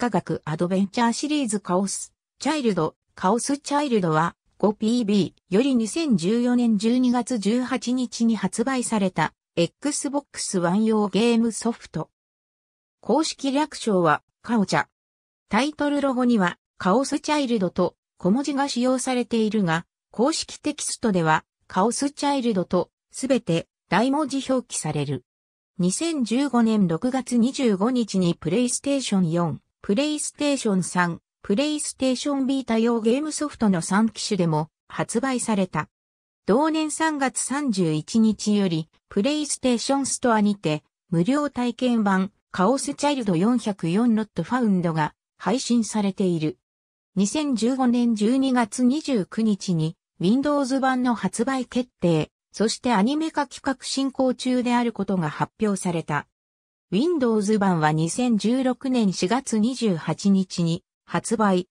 科学アドベンチャーシリーズカオス、チャイルド、カオスチャイルドは 5PB より2014年12月18日に発売された Xbox One 用ゲームソフト。公式略称はカオチャ。タイトルロゴにはカオスチャイルドと小文字が使用されているが、公式テキストではカオスチャイルドとすべて大文字表記される。2015年6月25日にプレイステーション4、プレイステーション3、プレイステーションビータ用ゲームソフトの3機種でも発売された。同年3月31日より、プレイステーションストアにて、無料体験版、カオスチャイルド404ノットファウンドが配信されている。2015年12月29日に Windows 版の発売決定、そしてアニメ化企画進行中であることが発表された。Windows 版は2016年4月28日に発売。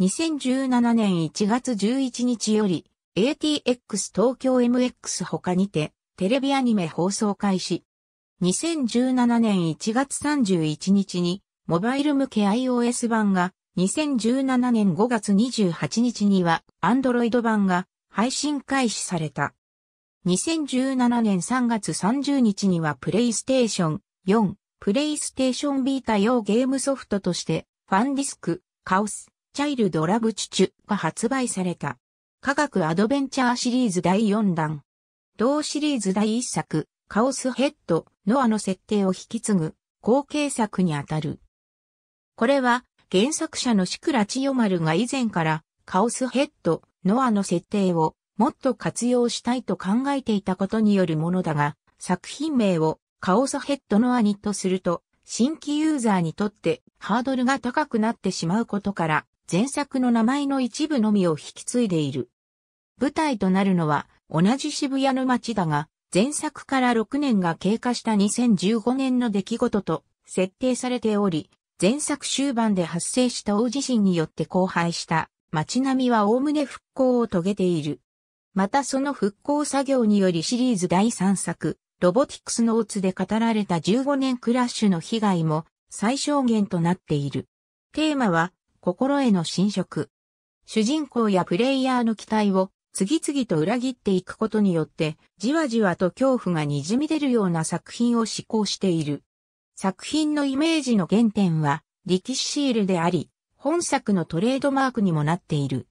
2017年1月11日より ATX 東京 MX 他にてテレビアニメ放送開始。2017年1月31日にモバイル向け iOS 版が2017年5月28日には Android 版が配信開始された。2017年3月30日にはプレイステーション4、プレイステーションビータ用ゲームソフトとして、ファンディスク、カオス、チャイルドラブチュチュが発売された。科学アドベンチャーシリーズ第4弾。同シリーズ第1作、カオスヘッド、ノアの設定を引き継ぐ、後継作にあたる。これは、原作者のシクラチヨマルが以前から、カオスヘッド、ノアの設定をもっと活用したいと考えていたことによるものだが、作品名をカオサヘッドのアとすると、新規ユーザーにとってハードルが高くなってしまうことから、前作の名前の一部のみを引き継いでいる。舞台となるのは同じ渋谷の街だが、前作から6年が経過した2015年の出来事と設定されており、前作終盤で発生した大地震によって荒廃した街並みは概ね復興を遂げている。またその復興作業によりシリーズ第3作、ロボティクスノーツで語られた15年クラッシュの被害も最小限となっている。テーマは、心への侵食。主人公やプレイヤーの期待を次々と裏切っていくことによって、じわじわと恐怖が滲み出るような作品を思考している。作品のイメージの原点は、力士シールであり、本作のトレードマークにもなっている。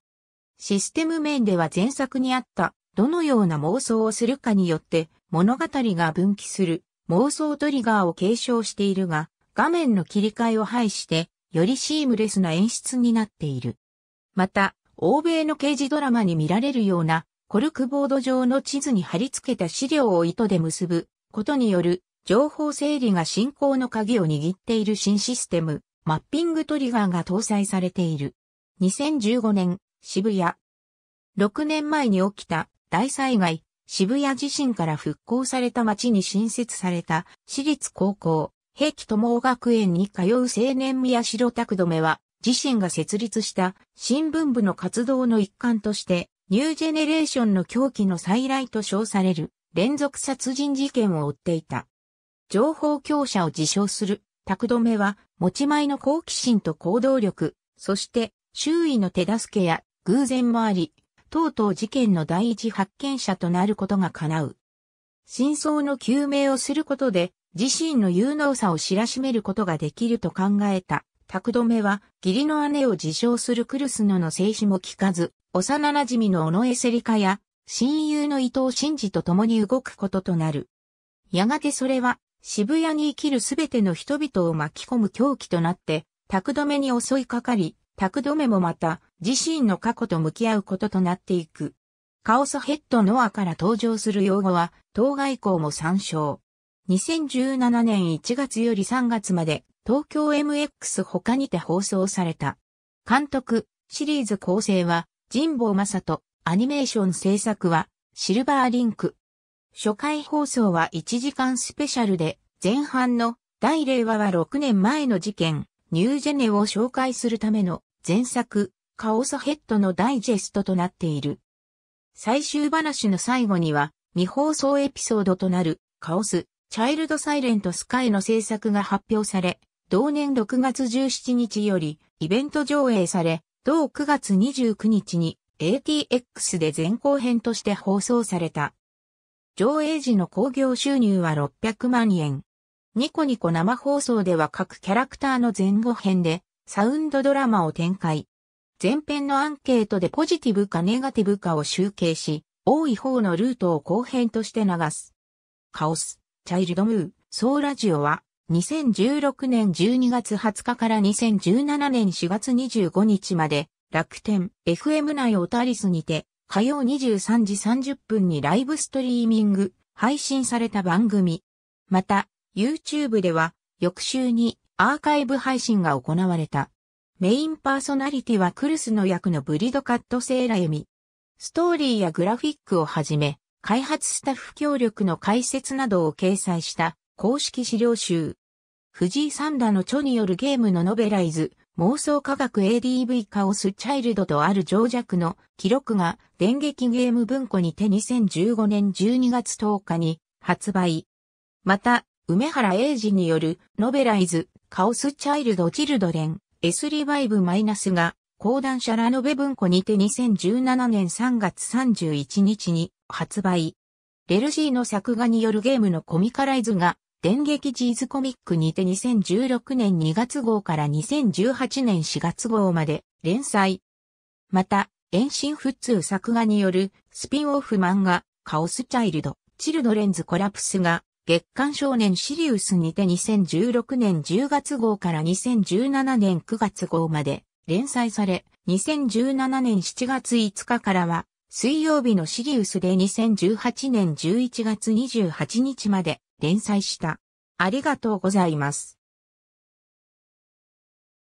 システム面では前作にあった、どのような妄想をするかによって、物語が分岐する妄想トリガーを継承しているが、画面の切り替えを排して、よりシームレスな演出になっている。また、欧米の刑事ドラマに見られるような、コルクボード上の地図に貼り付けた資料を糸で結ぶことによる情報整理が進行の鍵を握っている新システム、マッピングトリガーが搭載されている。2015年、渋谷。6年前に起きた大災害、渋谷地震から復興された町に新設された私立高校、平気友学園に通う青年宮城拓留は、自身が設立した新聞部の活動の一環として、ニュージェネレーションの狂気の再来と称される連続殺人事件を追っていた。情報強者を自称する、拓留は、持ち前の好奇心と行動力、そして周囲の手助けや偶然もあり、とうとう事件の第一発見者となることが叶う。真相の究明をすることで、自身の有能さを知らしめることができると考えた。タクドメは、義理の姉を自称するクルスノの静止も聞かず、幼馴染のオノエセリカや、親友の伊藤真二と共に動くこととなる。やがてそれは、渋谷に生きるすべての人々を巻き込む狂気となって、タクドメに襲いかかり、宅止めもまた自身の過去と向き合うこととなっていく。カオスヘッドノアから登場する用語は、当該校も参照。2017年1月より3月まで、東京 MX 他にて放送された。監督、シリーズ構成は、神保正人、アニメーション制作は、シルバーリンク。初回放送は1時間スペシャルで、前半の第令和は6年前の事件、ニュージェネを紹介するための前作、カオスヘッドのダイジェストとなっている。最終話の最後には、未放送エピソードとなる、カオス、チャイルドサイレントスカイの制作が発表され、同年6月17日より、イベント上映され、同9月29日に ATX で前後編として放送された。上映時の興行収入は600万円。ニコニコ生放送では各キャラクターの前後編でサウンドドラマを展開。前編のアンケートでポジティブかネガティブかを集計し、多い方のルートを後編として流す。カオス、チャイルドムー、ソーラジオは、2016年12月20日から2017年4月25日まで、楽天、FM 内オタリスにて、火曜23時30分にライブストリーミング、配信された番組。また、YouTube では、翌週にアーカイブ配信が行われた。メインパーソナリティはクルスの役のブリドカットセーラエミ。ストーリーやグラフィックをはじめ、開発スタッフ協力の解説などを掲載した公式資料集。藤井三田の著によるゲームのノベライズ、妄想科学 ADV カオスチャイルドとある情弱の記録が電撃ゲーム文庫にて2015年12月10日に発売。また、梅原英二によるノベライズ、カオスチャイルド・チルドレン、S リバイブ・マイナスが、講談社ラノベ文庫にて2017年3月31日に発売。レルジーの作画によるゲームのコミカライズが、電撃ジーズコミックにて2016年2月号から2018年4月号まで連載。また、遠心普通作画によるスピンオフ漫画、カオスチャイルド、チルドレンズコラプスが、月刊少年シリウスにて2016年10月号から2017年9月号まで連載され、2017年7月5日からは、水曜日のシリウスで2018年11月28日まで連載した。ありがとうございます。